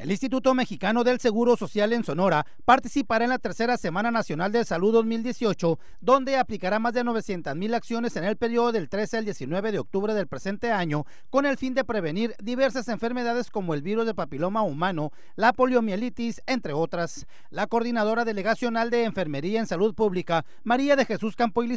El Instituto Mexicano del Seguro Social en Sonora participará en la tercera Semana Nacional de Salud 2018, donde aplicará más de 900.000 mil acciones en el periodo del 13 al 19 de octubre del presente año, con el fin de prevenir diversas enfermedades como el virus de papiloma humano, la poliomielitis, entre otras. La coordinadora delegacional de Enfermería en Salud Pública, María de Jesús Campo y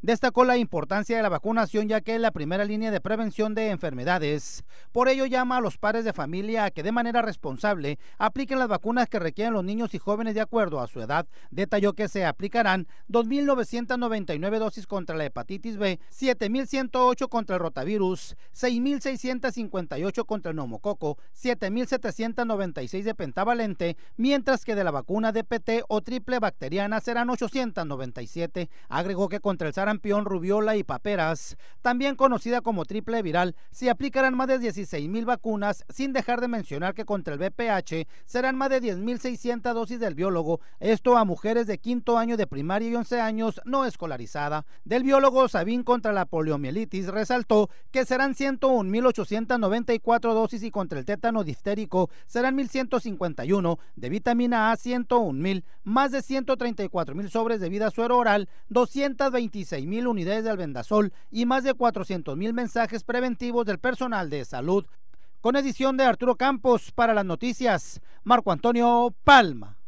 destacó la importancia de la vacunación ya que es la primera línea de prevención de enfermedades. Por ello llama a los padres de familia a que de manera responsable responsable apliquen las vacunas que requieren los niños y jóvenes de acuerdo a su edad. Detalló que se aplicarán 2.999 dosis contra la hepatitis B, 7.108 contra el rotavirus, 6.658 contra el neumococo, 7.796 de pentavalente, mientras que de la vacuna DPT o triple bacteriana serán 897. Agregó que contra el sarampión, rubiola y paperas, también conocida como triple viral, se aplicarán más de 16.000 vacunas, sin dejar de mencionar que contra el BPH serán más de 10.600 dosis del biólogo, esto a mujeres de quinto año de primaria y 11 años no escolarizada. Del biólogo Sabín contra la poliomielitis resaltó que serán 101.894 dosis y contra el tétano diftérico serán 1.151, de vitamina A 101.000, más de 134.000 sobres de vida suero oral, 226.000 unidades de albendazol y más de 400.000 mensajes preventivos del personal de salud con edición de Arturo Campos para las noticias, Marco Antonio Palma.